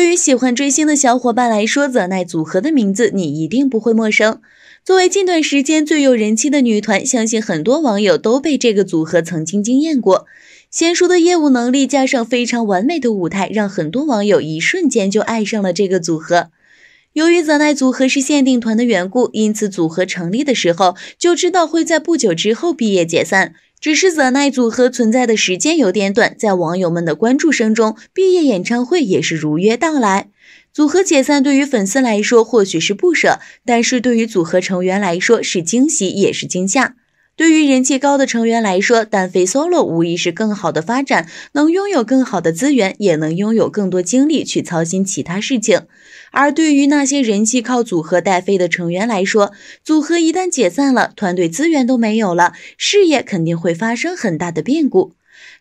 对于喜欢追星的小伙伴来说，泽奈组合的名字你一定不会陌生。作为近段时间最有人气的女团，相信很多网友都被这个组合曾经惊艳过。娴熟的业务能力加上非常完美的舞台，让很多网友一瞬间就爱上了这个组合。由于泽奈组合是限定团的缘故，因此组合成立的时候就知道会在不久之后毕业解散。只是泽奈组合存在的时间有点短，在网友们的关注声中，毕业演唱会也是如约到来。组合解散对于粉丝来说或许是不舍，但是对于组合成员来说是惊喜也是惊吓。对于人气高的成员来说，单飞 solo 无疑是更好的发展，能拥有更好的资源，也能拥有更多精力去操心其他事情。而对于那些人气靠组合带飞的成员来说，组合一旦解散了，团队资源都没有了，事业肯定会发生很大的变故。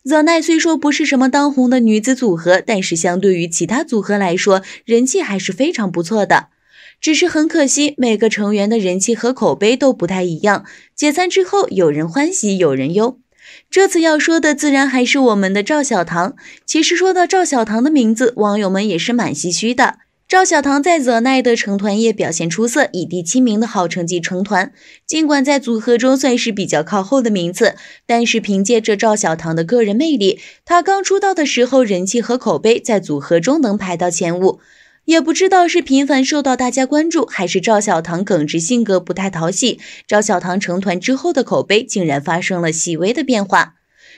the nine 虽说不是什么当红的女子组合，但是相对于其他组合来说，人气还是非常不错的。只是很可惜，每个成员的人气和口碑都不太一样。解散之后，有人欢喜，有人忧。这次要说的自然还是我们的赵小棠。其实说到赵小棠的名字，网友们也是蛮唏嘘的。赵小棠在《奈的成团夜》表现出色，以第七名的好成绩成团。尽管在组合中算是比较靠后的名次，但是凭借着赵小棠的个人魅力，她刚出道的时候人气和口碑在组合中能排到前五。也不知道是频繁受到大家关注，还是赵小棠耿直性格不太讨喜。赵小棠成团之后的口碑竟然发生了细微的变化，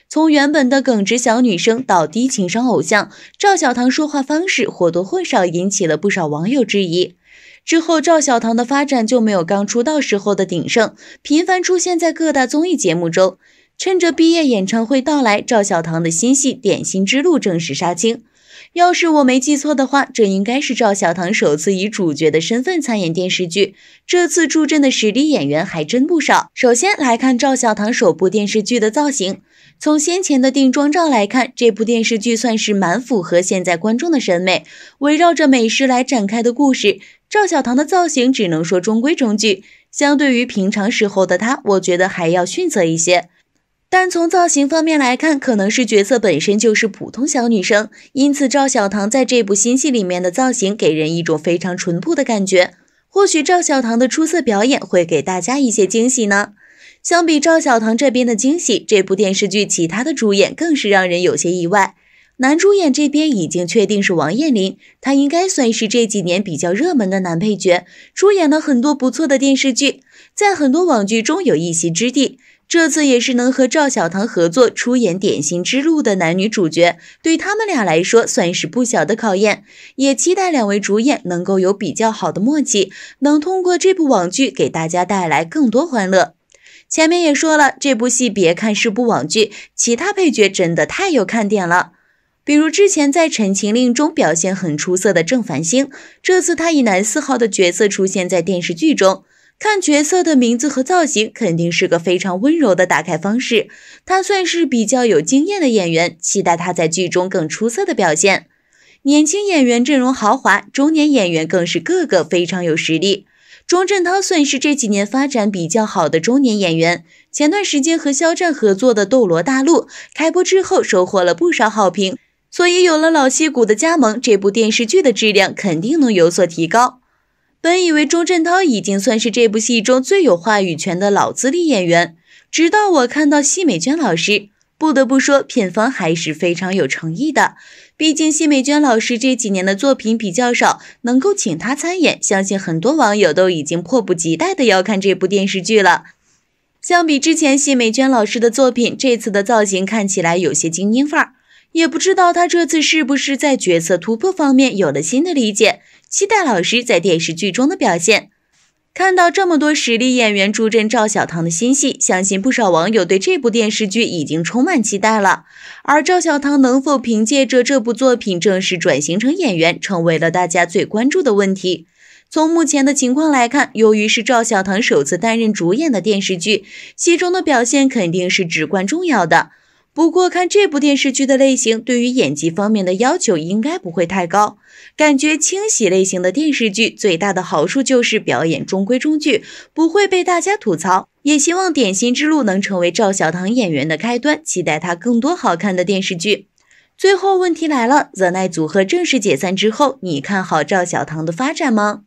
从原本的耿直小女生到低情商偶像，赵小棠说话方式或多或少引起了不少网友质疑。之后，赵小棠的发展就没有刚出道时候的鼎盛，频繁出现在各大综艺节目中。趁着毕业演唱会到来，赵小棠的新戏《点心之路》正式杀青。要是我没记错的话，这应该是赵小棠首次以主角的身份参演电视剧。这次助阵的实力演员还真不少。首先来看赵小棠首部电视剧的造型，从先前的定妆照来看，这部电视剧算是蛮符合现在观众的审美。围绕着美食来展开的故事，赵小棠的造型只能说中规中矩。相对于平常时候的她，我觉得还要逊色一些。但从造型方面来看，可能是角色本身就是普通小女生，因此赵小棠在这部新戏里面的造型给人一种非常淳朴的感觉。或许赵小棠的出色表演会给大家一些惊喜呢。相比赵小棠这边的惊喜，这部电视剧其他的主演更是让人有些意外。男主演这边已经确定是王彦霖，他应该算是这几年比较热门的男配角，出演了很多不错的电视剧，在很多网剧中有一席之地。这次也是能和赵小棠合作出演《点心之路》的男女主角，对他们俩来说算是不小的考验。也期待两位主演能够有比较好的默契，能通过这部网剧给大家带来更多欢乐。前面也说了，这部戏别看是部网剧，其他配角真的太有看点了。比如之前在《陈情令》中表现很出色的郑繁星，这次他以男四号的角色出现在电视剧中。看角色的名字和造型，肯定是个非常温柔的打开方式。他算是比较有经验的演员，期待他在剧中更出色的表现。年轻演员阵容豪华，中年演员更是个个非常有实力。钟镇涛算是这几年发展比较好的中年演员，前段时间和肖战合作的《斗罗大陆》开播之后，收获了不少好评。所以有了老戏骨的加盟，这部电视剧的质量肯定能有所提高。本以为钟镇涛已经算是这部戏中最有话语权的老资历演员，直到我看到奚美娟老师，不得不说，片方还是非常有诚意的。毕竟奚美娟老师这几年的作品比较少，能够请她参演，相信很多网友都已经迫不及待的要看这部电视剧了。相比之前奚美娟老师的作品，这次的造型看起来有些精英范儿，也不知道她这次是不是在角色突破方面有了新的理解。期待老师在电视剧中的表现。看到这么多实力演员助阵赵小棠的新戏，相信不少网友对这部电视剧已经充满期待了。而赵小棠能否凭借着这部作品正式转型成演员，成为了大家最关注的问题。从目前的情况来看，由于是赵小棠首次担任主演的电视剧，戏中的表现肯定是至关重要的。不过看这部电视剧的类型，对于演技方面的要求应该不会太高。感觉轻喜类型的电视剧最大的好处就是表演中规中矩，不会被大家吐槽。也希望《点心之路》能成为赵小棠演员的开端，期待他更多好看的电视剧。最后问题来了：t h h 奈组合正式解散之后，你看好赵小棠的发展吗？